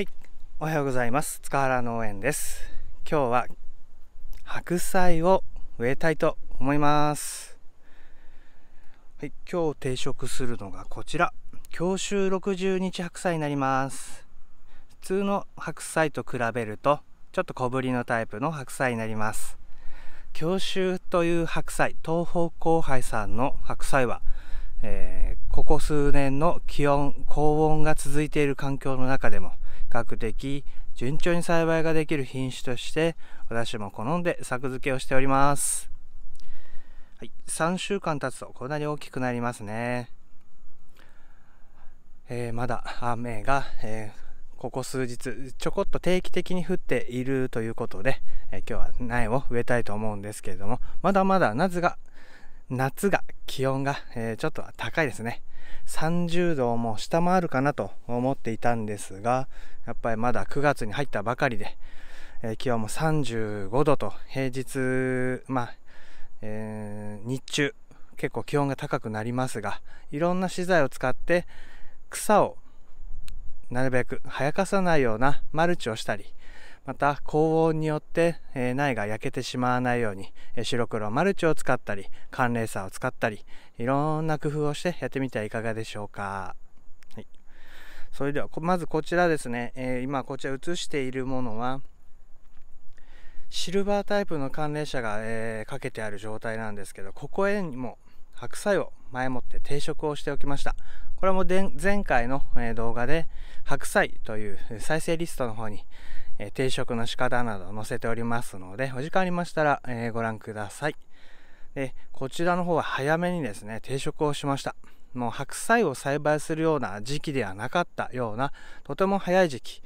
はい、おはようございます。塚原農園です。今日は白菜を植えたいと思います。はい、今日定食するのがこちら、強州60日白菜になります。普通の白菜と比べると、ちょっと小ぶりのタイプの白菜になります。強州という白菜、東方後輩さんの白菜は、えー、ここ数年の気温、高温が続いている環境の中でも、比較的順調に栽培ができる品種として私も好んで作付けをしております、はい、3週間経つとこんなに大きくなりますね、えー、まだ雨が、えー、ここ数日ちょこっと定期的に降っているということで、えー、今日は苗を植えたいと思うんですけれどもまだまだ夏が夏が気温が、えちょっと高いですね30度も下回るかなと思っていたんですが、やっぱりまだ9月に入ったばかりで、えー、気温も35度と平日、まあ、えー、日中結構気温が高くなりますが、いろんな資材を使って草をなるべく生やかさないようなマルチをしたり、また高温によって、え苗が焼けてしまわないように、え白黒マルチを使ったり寒冷差を使ったりいろんな工夫をしてやってみてはいかがでしょうか。はい、それではまずこちらですね、え今こちら映しているものはシルバータイプの寒冷車が、えー、かけてある状態なんですけどここへにも白菜を前もって定食をしておきましたこれも前回の動画で白菜という再生リストの方にえ定食の仕方など載せておりますので、お時間ありましたら、えご覧ください。で、こちらの方は早めにですね、定食をしました。もう白菜を栽培するような時期ではなかったような、とても早い時期。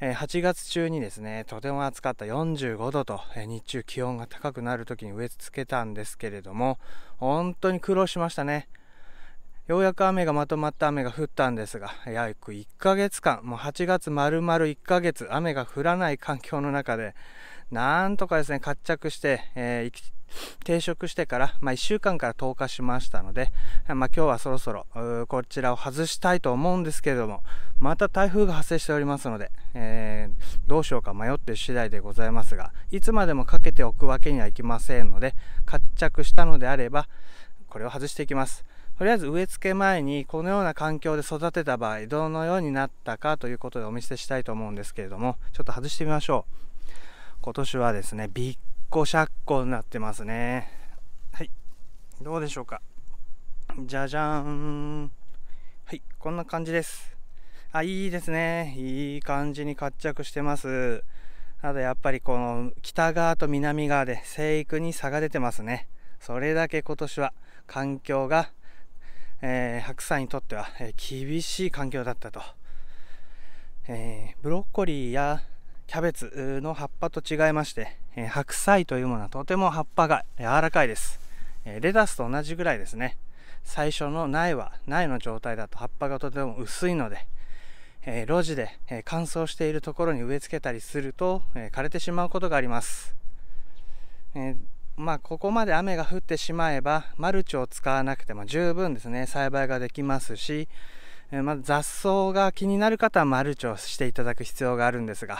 8月中にですね、とても暑かった45度と、日中気温が高くなる時に植え付けたんですけれども、本当に苦労しましたね。ようやく雨がまとまった雨が降ったんですが、約1ヶ月間、もう8月丸々1ヶ月、雨が降らない環境の中で、なんとかですね、活着して、えー、定食してから、まあ、1週間から10日しましたので、まあ、今日はそろそろこちらを外したいと思うんですけれどもまた台風が発生しておりますので、えー、どうしようか迷って次第でございますがいつまでもかけておくわけにはいきませんので活着したのであればこれを外していきます。とりあえず植え付け前にこのような環境で育てた場合どのようになったかということでお見せしたいと思うんですけれどもちょっと外してみましょう今年はですねびっこしゃっこになってますねはいどうでしょうかじゃじゃーんはいこんな感じですあいいですねいい感じに活着してますただやっぱりこの北側と南側で生育に差が出てますねそれだけ今年は環境がえー、白菜にとっては、えー、厳しい環境だったと、えー、ブロッコリーやキャベツの葉っぱと違いまして、え白菜というものはとても葉っぱが柔らかいです、えレタスと同じぐらいですね最初の苗は苗の状態だと葉っぱがとても薄いので、え路地で、え乾燥しているところに植え付けたりすると、え枯れてしまうことがあります、えーまあ、ここまで雨が降ってしまえばマルチを使わなくても十分ですね栽培ができますし、えー、ま雑草が気になる方はマルチをしていただく必要があるんですが、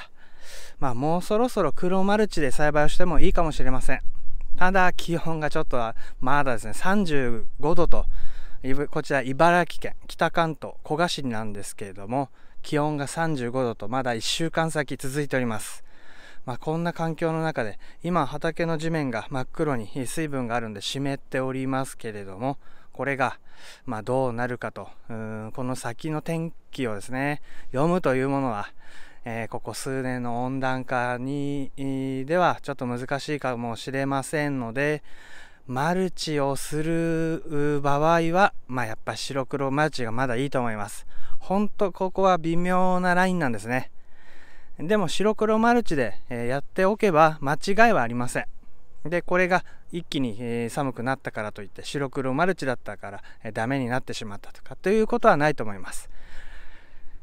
まあ、もうそろそろ黒マルチで栽培をしてもいいかもしれませんただ気温がちょっとはまだですね35度とこちら茨城県北関東古河市なんですけれども気温が35度とまだ1週間先続いておりますまあ、こんな環境の中で今畑の地面が真っ黒に水分があるんで湿っておりますけれどもこれが、まあ、どうなるかとうんこの先の天気をですね読むというものは、えー、ここ数年の温暖化にではちょっと難しいかもしれませんのでマルチをする場合は、まあ、やっぱ白黒マルチがまだいいと思います。ほんとここは微妙なラインなんですね。でも白黒マルチでやっておけば間違いはありません。でこれが一気に寒くなったからといって白黒マルチだったからダメになってしまったとかということはないと思います。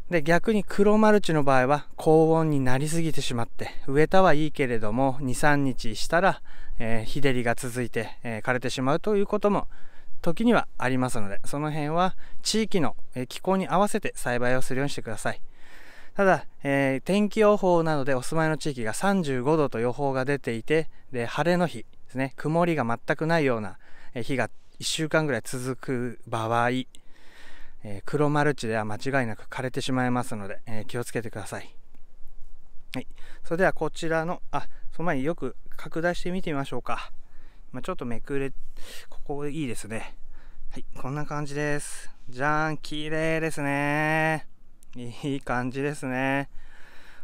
で逆に黒マルチの場合は高温になりすぎてしまって植えたはいいけれども23日したら、え日照りが続いて、え枯れてしまうということも時にはありますのでその辺は地域の気候に合わせて栽培をするようにしてください。ただ、えー、天気予報などでお住まいの地域が35度と予報が出ていてで晴れの日ですね曇りが全くないような日が1週間ぐらい続く場合、えー、黒マルチでは間違いなく枯れてしまいますので、えー、気をつけてください、はい、それではこちらのあその前によく拡大して見てみましょうか今ちょっとめくれここいいですねはいこんな感じですじゃん綺麗ですねいい感じですね。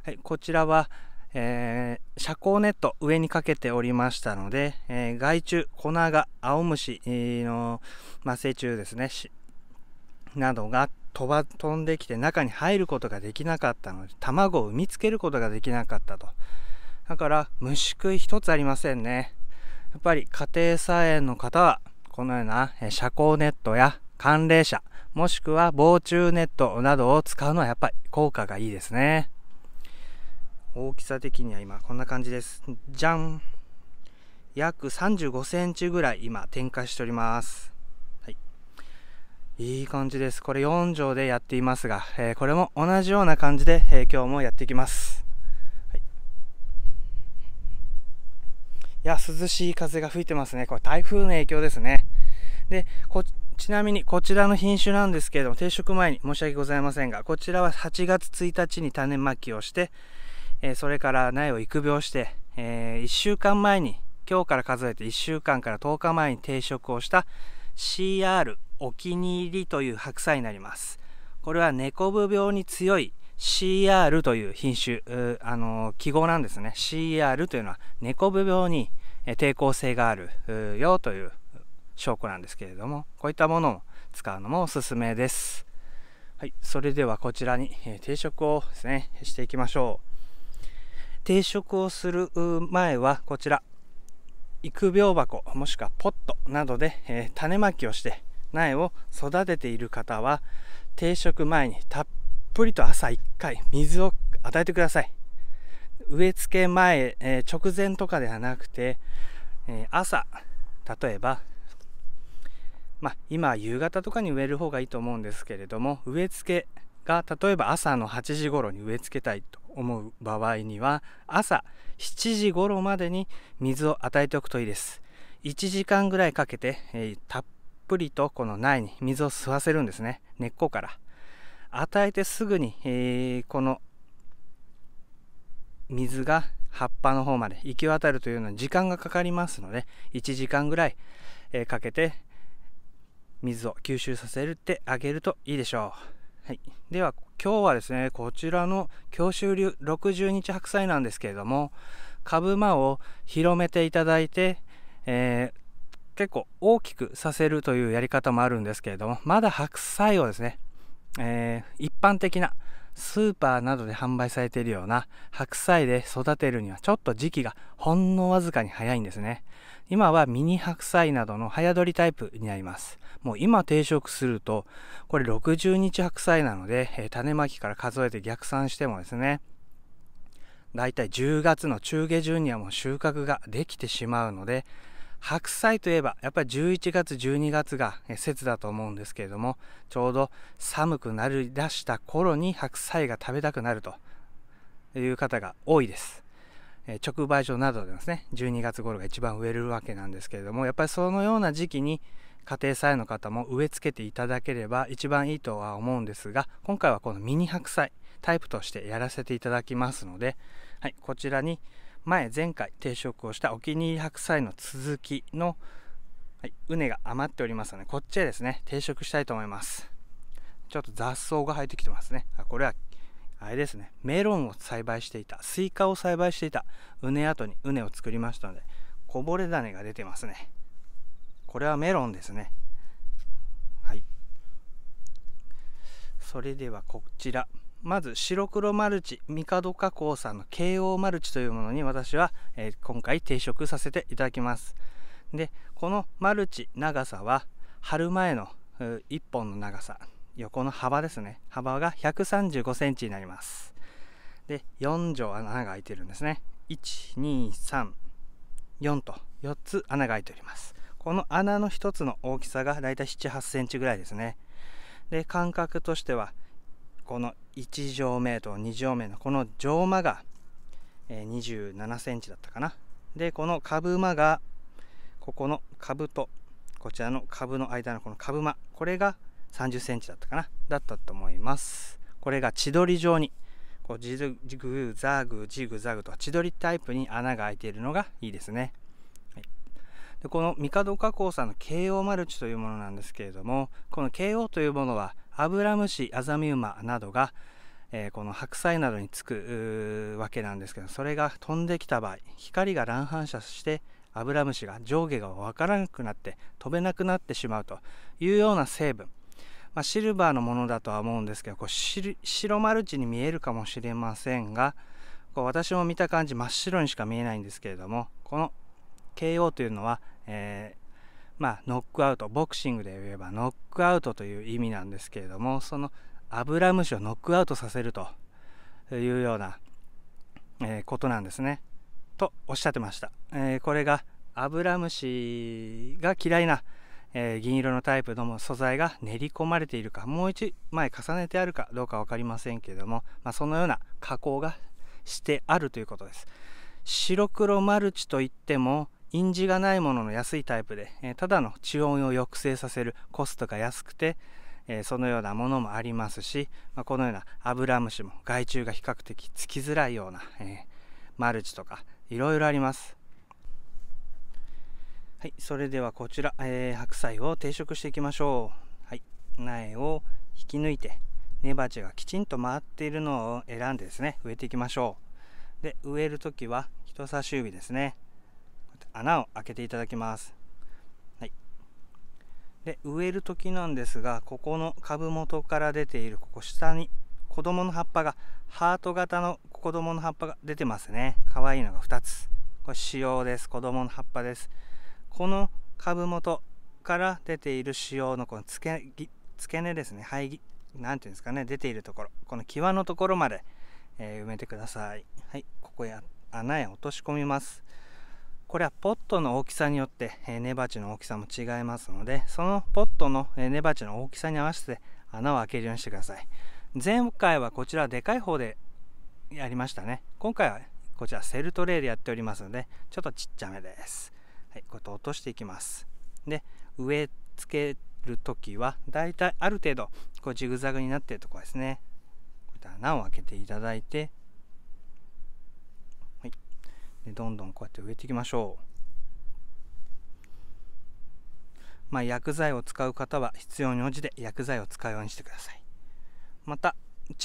はい、こちらは、えー、遮光ネット上にかけておりましたので、えー、害虫、粉が、青虫の、麻あ、成虫ですね、などが飛ば飛んできて中に入ることができなかったので、卵を産みつけることができなかったと。だから虫食い一つありませんね。やっぱり家庭菜園の方は、このような遮光ネットや寒冷舎、もしくは防虫ネットなどを使うのはやっぱり効果がいいですね大きさ的には今こんな感じですじゃん約35センチぐらい今展開しておりますいい感じです。これ4畳でやっていますが、えー、これも同じような感じで、えー、今日もやっていきます。いや、涼しい風が吹いてますね。これ台風の影響ですね。で、ちなみにこちらの品種なんですけれども、定食前に申し訳ございませんが、こちらは8月1日に種まきをして、えー、それから苗を育苗して、えー、1週間前に、今日から数えて1週間から10日前に定食をした CR お気に入りという白菜になります。これは猫部病に強い CR という品種、あの記号なんですね。CR というのは猫部病に抵抗性があるよという証拠なんですけれどもこういったものを使うのもおすすめです。はい、それではこちらに、え定食をですねしていきましょう。定食をする前はこちら育苗箱もしくはポットなどで、え種まきをして苗を育てている方は定食前にたっぷりと朝1回水を与えてください植え付け前、え直前とかではなくて、え朝例えばまあ、今夕方とかに植える方がいいと思うんですけれども植え付けが例えば朝の8時頃に植え付けたいと思う場合には朝7時頃までに水を与えておくといいです1時間ぐらいかけて、えー、たっぷりとこの苗に水を吸わせるんですね根っこから与えてすぐに、えー、この水が葉っぱの方まで行き渡るというのは時間がかかりますので1時間ぐらい、えー、かけて水を吸収させるってあげるといいでしょう、はい、では今日はですねこちらの強州流60日白菜なんですけれども株間を広めていただいて、えー、結構大きくさせるというやり方もあるんですけれどもまだ白菜をですね、えー、一般的なスーパーなどで販売されているような白菜で育てるにはちょっと時期がほんのわずかに早いんですね。今はミニ白菜などの早取りタイプになります。もう今定食すると、これ60日白菜なので、種まきから数えて逆算してもですね、だいたい10月の中下旬にはもう収穫ができてしまうので、白菜といえばやっぱり11月12月が節だと思うんですけれどもちょうど寒くなりだした頃に白菜が食べたくなるという方が多いです直売所などでですね12月頃が一番植えるわけなんですけれどもやっぱりそのような時期に家庭菜園の方も植え付けていただければ一番いいとは思うんですが今回はこのミニ白菜タイプとしてやらせていただきますので、はい、こちらに前前回定食をしたお気に入り白菜の続きの、はい、畝が余っておりますのでこっちへですね定食したいと思いますちょっと雑草が生えてきてますねあこれはあれですねメロンを栽培していたスイカを栽培していた畝跡に畝を作りましたのでこぼれ種が出てますねこれはメロンですねはいそれではこちらまず白黒マルチ帝加工さんの KO マルチというものに私は、えー、今回定食させていただきますでこのマルチ長さは春前の1本の長さ横の幅ですね幅が1 3 5ンチになりますで4畳穴が開いてるんですね1234と4つ穴が開いておりますこの穴の1つの大きさがだいたい7 8センチぐらいですねで間隔としてはこの1畳目と2畳目のこの上間が2 7センチだったかなでこの株間がここの株とこちらの株の間のこの株間これが3 0センチだったかなだったと思いますこれが千鳥状にこうジグザグジグザグと千鳥タイプに穴が開いているのがいいですね、はい、でこの帝加工さんの KO マルチというものなんですけれどもこの KO というものはアブラムシアザミウマなどが、えー、この白菜などにつくわけなんですけどそれが飛んできた場合光が乱反射してアブラムシが上下が分からなくなって飛べなくなってしまうというような成分、まあ、シルバーのものだとは思うんですけどこう白マルチに見えるかもしれませんがこう私も見た感じ真っ白にしか見えないんですけれどもこの KO というのは、えーまあ、ノックアウトボクシングで言えばノックアウトという意味なんですけれどもそのアブラムシをノックアウトさせるというような、えー、ことなんですね。とおっしゃってました。えー、これがアブラムシが嫌いな、えー、銀色のタイプの素材が練り込まれているかもう一枚重ねてあるかどうか分かりませんけれども、まあ、そのような加工がしてあるということです。白黒マルチといっても印字がないものの安いタイプで、えただの地温を抑制させるコストが安くて、えそのようなものもありますし、まあ、このようなアブラムシも害虫が比較的つきづらいような、えマルチとかいろいろあります。はい、それではこちら、えー、白菜を定食していきましょう。はい、苗を引き抜いて根鉢がきちんと回っているのを選んでですね植えていきましょう。で植える時は人差し指ですね穴を開けていただきます、はい、で植える時なんですがここの株元から出ているここ下に子供の葉っぱがハート型の子供の葉っぱが出てますね可愛いのが2つこれ塩です子供の葉っぱですこの株元から出ている葉のこの付け付け根ですね肺何ていうんですかね出ているところこの際のところまで、えー、埋めてくださいはいここや穴へ落とし込みますこれはポットの大きさによって、え根鉢の大きさも違いますのでそのポットの、え根鉢の大きさに合わせて穴を開けるようにしてください前回はこちらでかい方でやりましたね今回はこちらセルトレイでやっておりますのでちょっとちっちゃめですはいこうやって落としていきますで植え付ける時はだいたいある程度こうジグザグになっているところですねこういった穴を開けていただいてでどんどんこうやって植えていきましょう。まあ、薬剤を使う方は必要に応じて薬剤を使うようにしてください。また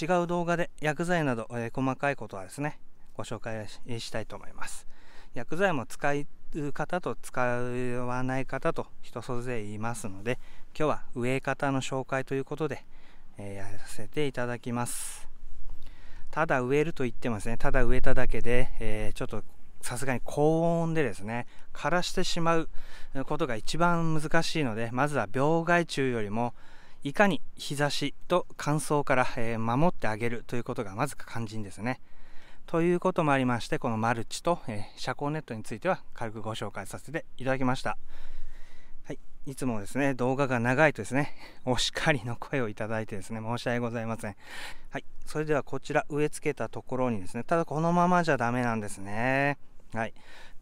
違う動画で薬剤など、えー、細かいことはですねご紹介したいと思います。薬剤も使う方と使わない方と人それぞれいますので今日は植え方の紹介ということで、えー、やらせていただきます。ただ植えると言ってもですねただ植えただけで、えー、ちょっとさすがに高温でですね枯らしてしまうことが一番難しいのでまずは病害虫よりもいかに日差しと乾燥から、えー、守ってあげるということがまず肝心ですね。ということもありましてこのマルチと、えー、遮光ネットについては軽くご紹介させていただきました。はい、いつもですね動画が長いとですねお叱りの声をいただいてですね申し訳ございません。はい、それではこちら植え付けたところにですねただこのままじゃダメなんですね。はい。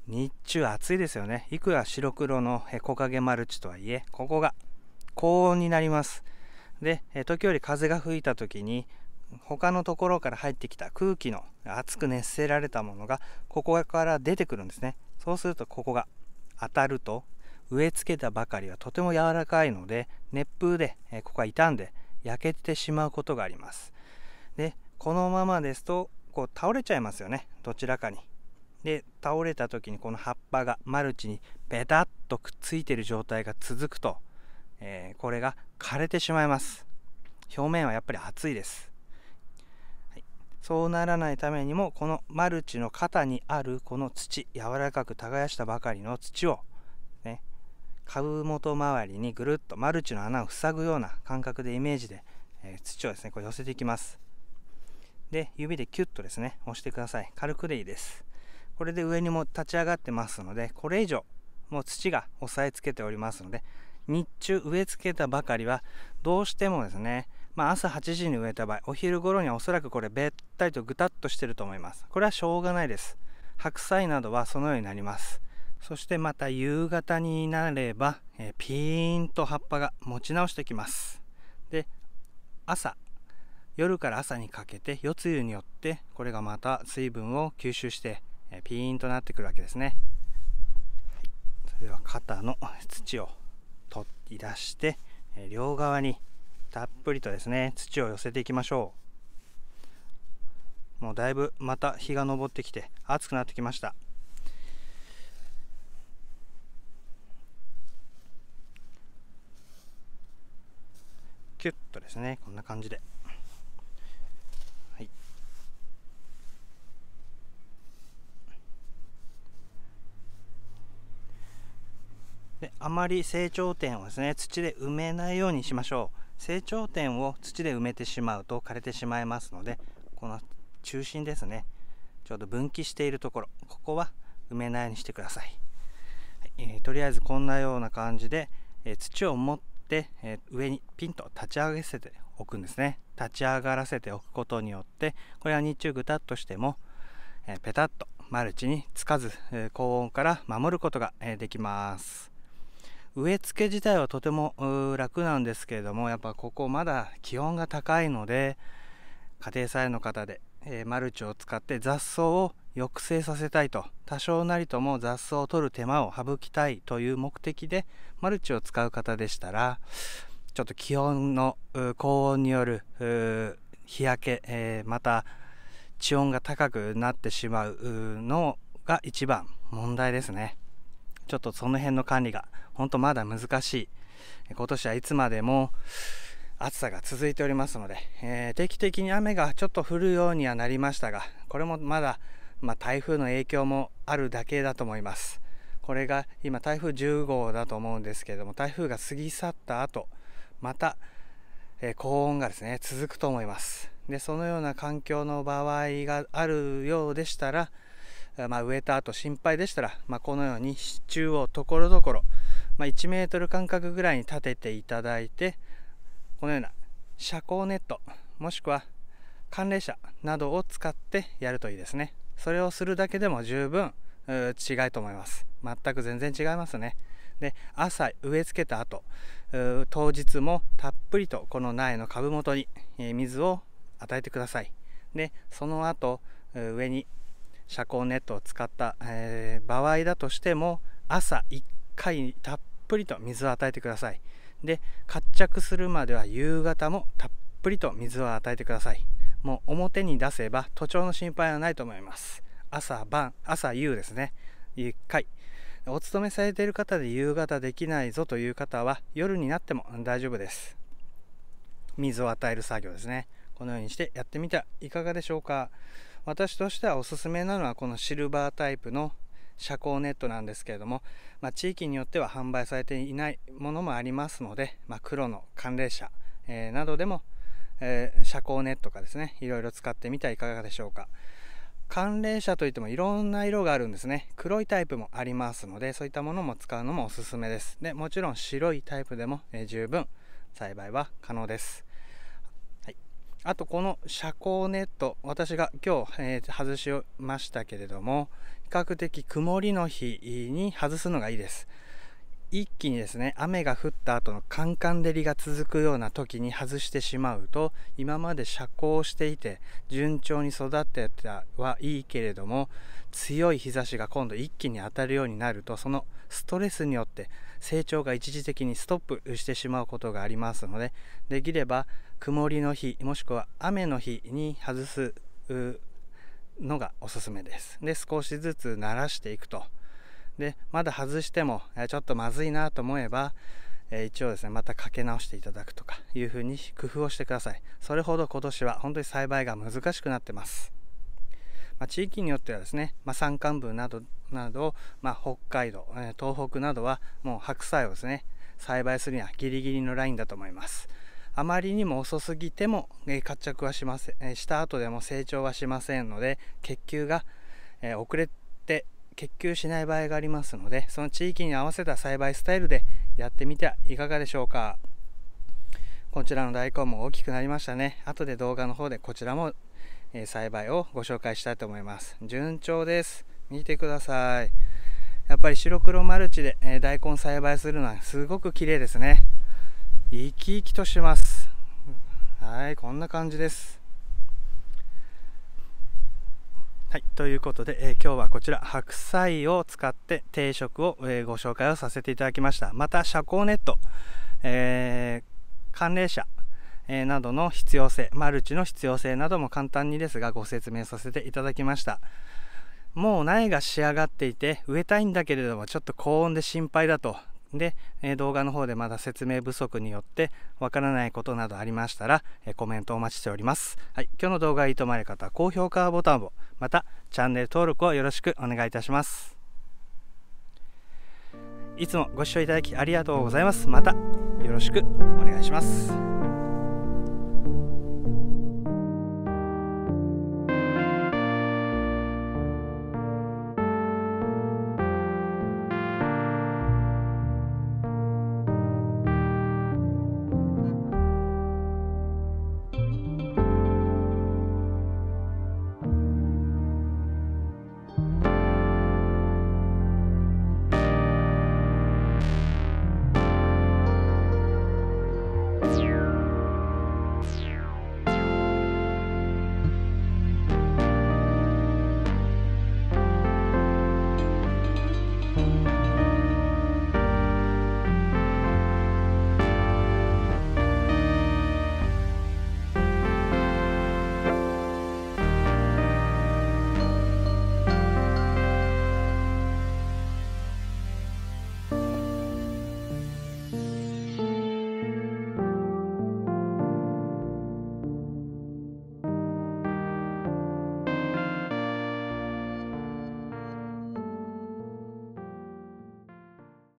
日中暑いですよね。いくら白黒の木陰マルチとはいえ、ここが高温になります。で、時折風が吹いた時に、他のところから入ってきた空気の熱く熱せられたものがここから出てくるんですねそうするとここが当たると植え付けたばかりはとても柔らかいので熱風でここが傷んで焼けてしまうことがありますでこのままですとこう倒れちゃいますよねどちらかにで倒れた時にこの葉っぱがマルチにべタッとくっついてる状態が続くと、えー、これが枯れてしまいます表面はやっぱり熱いです、はい、そうならないためにもこのマルチの肩にあるこの土柔らかく耕したばかりの土を、ね、株元周りにぐるっとマルチの穴を塞ぐような感覚でイメージで、えー、土をですねこう寄せていきますで指でキュッとですね押してください軽くでいいですこれで上にも立ち上がってますのでこれ以上もう土が押さえつけておりますので日中植え付けたばかりはどうしてもですね、まあ、朝8時に植えた場合お昼頃にはおそらくこれべったりとぐたっとしてると思いますこれはしょうがないです白菜などはそのようになりますそしてまた夕方になれば、えピーンと葉っぱが持ち直してきますで朝夜から朝にかけて夜露によってこれがまた水分を吸収してピーンとなってくるわけですね、はい、それでは肩の土を取り出して、両側にたっぷりとですね土を寄せていきましょうもうだいぶまた日が昇ってきて暑くなってきましたキュッとですねこんな感じでであまり成長点をですね土で埋めないようにしましょう成長点を土で埋めてしまうと枯れてしまいますのでこの中心ですねちょうど分岐しているところここは埋めないようにしてください、はいえー、とりあえずこんなような感じで、えー、土を持って、えー、上にピンと立ち上げせておくんですね立ち上がらせておくことによってこれは日中ぐたっとしても、えペタッとマルチにつかず、え高温から守ることが、えできます植え付け自体はとても楽なんですけれどもやっぱここまだ気温が高いので家庭菜園の方で、えー、マルチを使って雑草を抑制させたいと多少なりとも雑草を取る手間を省きたいという目的でマルチを使う方でしたらちょっと気温の高温による日焼け、えー、また地温が高くなってしまうのが一番問題ですね。ちょっとその辺の管理が本当まだ難しい今年はいつまでも暑さが続いておりますので、えー、定期的に雨がちょっと降るようにはなりましたがこれもまだ、まあ、台風の影響もあるだけだと思いますこれが今台風10号だと思うんですけれども台風が過ぎ去った後また、えー、高温がですね続くと思いますでそのような環境の場合があるようでしたらまあ、植えた後心配でしたら、まあ、このように支柱をところどころ、ま1 m 間隔ぐらいに立てていただいてこのような遮光ネットもしくは寒冷車などを使ってやるといいですねそれをするだけでも十分違いと思います全く全然違いますねで朝植え付けた後当日もたっぷりとこの苗の株元に水を与えてくださいでその後上に遮光ネットを使った、えー、場合だとしても朝1回たっぷりと水を与えてくださいで活着するまでは夕方もたっぷりと水を与えてくださいもう表に出せば徒長の心配はないと思います朝晩朝夕ですね1回お勤めされている方で夕方できないぞという方は夜になっても大丈夫です水を与える作業ですねこのようにしてやってみてはいかがでしょうか私としてはおすすめなのはこのシルバータイプの遮光ネットなんですけれども、まあ、地域によっては販売されていないものもありますので、まあ、黒の寒冷車、えー、などでも、えー、遮光ネットかですねいろいろ使ってみてはいかがでしょうか寒冷車といってもいろんな色があるんですね黒いタイプもありますのでそういったものも使うのもおすすめですでもちろん白いタイプでも、えー、十分栽培は可能ですあとこの遮光ネット私が今日、えー、外しましたけれども比較的曇りの日に外すのがいいです一気にですね雨が降った後のカンカン照りが続くような時に外してしまうと今まで遮光していて順調に育ってたはいいけれども強い日差しが今度一気に当たるようになるとそのストレスによって成長が一時的にストップしてしまうことがありますのでできれば曇りの日もしくは雨の日に外すのがおすすめですで少しずつ慣らしていくとでまだ外してもちょっとまずいなと思えば一応ですねまたかけ直していただくとかいうふうに工夫をしてくださいそれほど今年は本当に栽培が難しくなってます、まあ、地域によってはですね、まあ、山間部などなど、まあ、北海道東北などはもう白菜をですね栽培するにはギリギリのラインだと思いますあまりにも遅すぎても、え活着はしません、した後でも成長はしませんので血球が、え遅れて結球しない場合がありますのでその地域に合わせた栽培スタイルでやってみてはいかがでしょうかこちらの大根も大きくなりましたね後で動画の方でこちらも、え栽培をご紹介したいと思います順調です見てくださいやっぱり白黒マルチで、え大根栽培するのはすごく綺麗ですね生き生きとしてますはいこんな感じですはいということで、えー、今日はこちら白菜を使って定食を、えー、ご紹介をさせていただきましたまた遮光ネット、えー、寒冷車えなどの必要性マルチの必要性なども簡単にですがご説明させていただきましたもう苗が仕上がっていて植えたいんだけれどもちょっと高温で心配だとで、え動画の方でまだ説明不足によってわからないことなどありましたら、えコメントお待ちしております。はい、今日の動画がいいと思われる方は高評価ボタンを、またチャンネル登録をよろしくお願いいたします。いつもご視聴いただきありがとうございます。またよろしくお願いします。